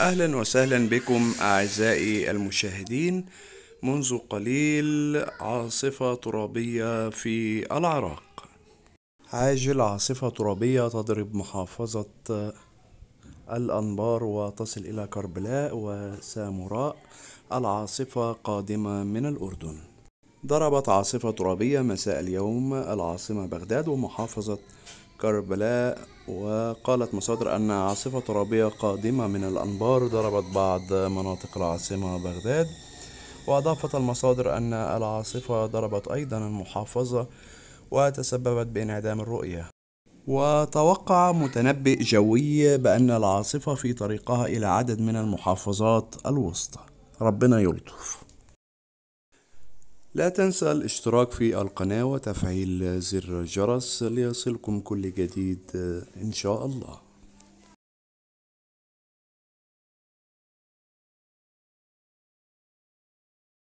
أهلا وسهلا بكم أعزائي المشاهدين منذ قليل عاصفة ترابية في العراق عاجل عاصفة ترابية تضرب محافظة الأنبار وتصل إلى كربلاء وسامراء العاصفة قادمة من الأردن ضربت عاصفة ترابية مساء اليوم العاصمة بغداد ومحافظة كربلاء وقالت مصادر أن عاصفة ترابية قادمة من الأنبار ضربت بعض مناطق العاصمة بغداد وأضافت المصادر أن العاصفة ضربت أيضا المحافظة وتسببت بانعدام الرؤية وتوقع متنبئ جوي بأن العاصفة في طريقها إلى عدد من المحافظات الوسطى ربنا يلطف لا تنسى الاشتراك في القناة وتفعيل زر الجرس ليصلكم كل جديد إن شاء الله